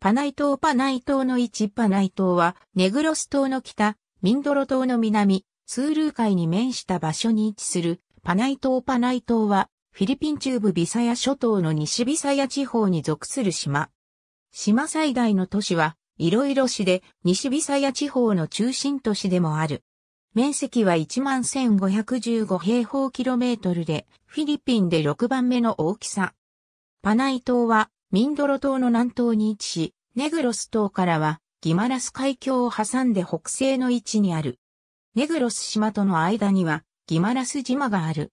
パナイ島パナイ島の位置パナイ島は、ネグロス島の北、ミンドロ島の南、ツールー海に面した場所に位置する、パナイ島パナイ島は、フィリピン中部ビサヤ諸島の西ビサヤ地方に属する島。島最大の都市は、いろいろ市で、西ビサヤ地方の中心都市でもある。面積は11,515平方キロメートルで、フィリピンで6番目の大きさ。パナイ島はミンドロ島の南東に位置し、ネグロス島からはギマラス海峡を挟んで北西の位置にある。ネグロス島との間にはギマラス島がある。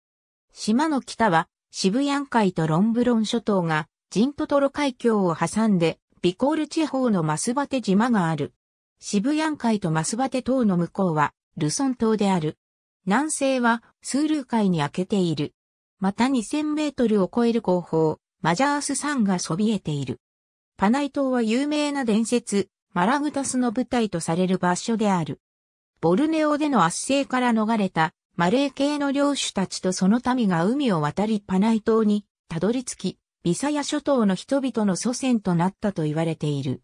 島の北は渋谷海とロンブロン諸島がジントトロ海峡を挟んでビコール地方のマスバテ島がある。渋谷海とマスバテ島の向こうはルソン島である。南西はスールー海に開けている。また2000メートルを超える後方、マジャース山がそびえている。パナイ島は有名な伝説、マラグタスの舞台とされる場所である。ボルネオでの圧政から逃れたマレー系の領主たちとその民が海を渡りパナイ島にたどり着き、ビサヤ諸島の人々の祖先となったと言われている。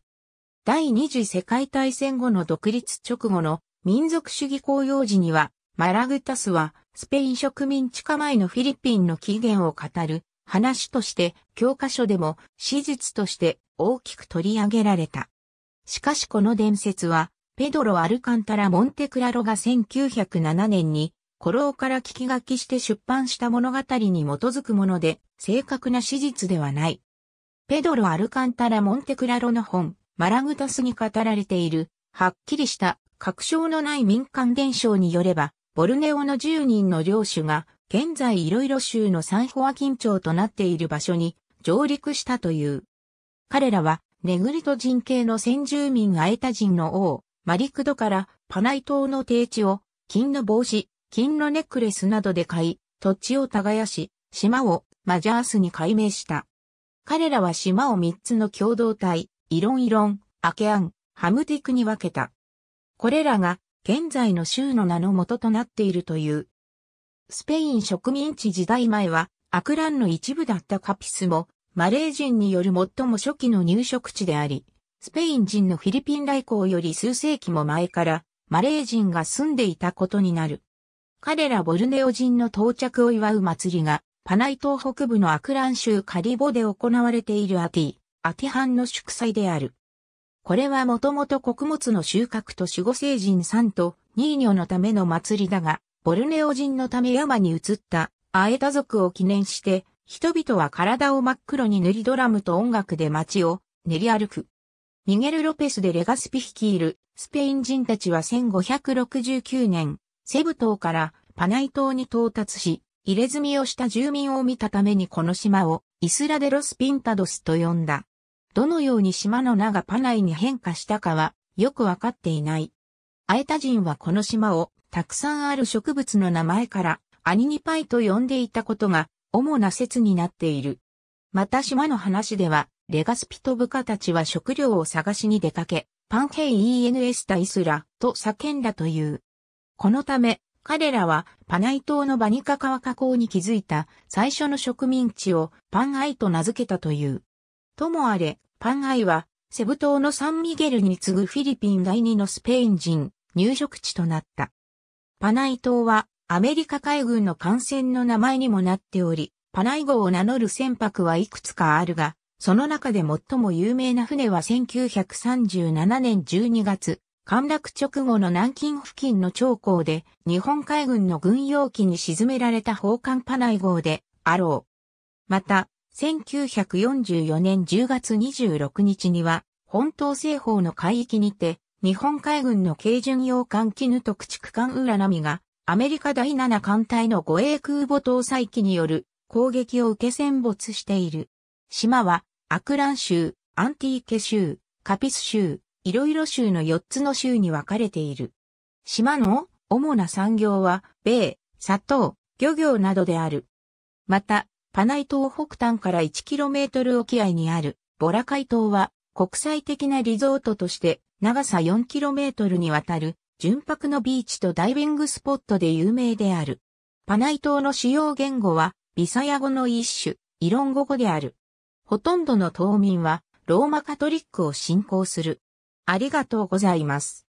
第二次世界大戦後の独立直後の民族主義公用時には、マラグタスはスペイン植民地下前のフィリピンの起源を語る話として教科書でも史実として大きく取り上げられた。しかしこの伝説は、ペドロ・アルカンタラ・モンテクラロが1907年に、古老から聞き書きして出版した物語に基づくもので、正確な史実ではない。ペドロ・アルカンタラ・モンテクラロの本、マラグタスに語られている、はっきりした、確証のない民間伝承によれば、ボルネオの10人の領主が、現在いろいろ州のサンホア緊張となっている場所に上陸したという。彼らは、ネグリト人系の先住民アエタ人の王、マリクドからパナイ島の低地を、金の帽子、金のネックレスなどで買い、土地を耕し、島をマジャースに改名した。彼らは島を3つの共同体、イロンイロン、アケアン、ハムティクに分けた。これらが現在の州の名の元となっているという。スペイン植民地時代前は、アクランの一部だったカピスも、マレー人による最も初期の入植地であり、スペイン人のフィリピン来航より数世紀も前から、マレー人が住んでいたことになる。彼らボルネオ人の到着を祝う祭りが、パナイ島北部のアクラン州カリボで行われているアティ、アティハンの祝祭である。これはもともと穀物の収穫と守護聖人さんとニーニョのための祭りだが、ボルネオ人のため山に移ったアエタ族を記念して、人々は体を真っ黒に塗りドラムと音楽で街を練り歩く。ミゲル・ロペスでレガスピ率いるスペイン人たちは1569年、セブ島からパナイ島に到達し、入れ墨をした住民を見たためにこの島をイスラデロスピンタドスと呼んだ。どのように島の名がパナイに変化したかはよくわかっていない。アエタ人はこの島をたくさんある植物の名前からアニニパイと呼んでいたことが主な説になっている。また島の話では、レガスピト部下たちは食料を探しに出かけ、パンヘイ ENS タイスラと叫んだという。このため、彼らはパナイ島のバニカ川河口に築いた最初の植民地をパンアイと名付けたという。ともあれ、パンアイはセブ島のサンミゲルに次ぐフィリピン第二のスペイン人入植地となった。パナイ島はアメリカ海軍の艦船の名前にもなっており、パナイ号を名乗る船舶はいくつかあるが、その中で最も有名な船は1937年12月、陥落直後の南京付近の長江で、日本海軍の軍用機に沈められた砲艦パナイ号であろう。また、1944年10月26日には、本島西方の海域にて、日本海軍の軽巡洋艦絹と駆逐艦浦波が、アメリカ第7艦隊の護衛空母搭載機による攻撃を受け戦没している。島は、アクラン州、アンティーケ州、カピス州、いろいろ州の4つの州に分かれている。島の主な産業は、米、砂糖、漁業などである。また、パナイ島北端から 1km 沖合にあるボラカイ島は国際的なリゾートとして長さ 4km にわたる純白のビーチとダイビングスポットで有名である。パナイ島の主要言語はビサヤ語の一種、イロン語語である。ほとんどの島民はローマカトリックを信仰する。ありがとうございます。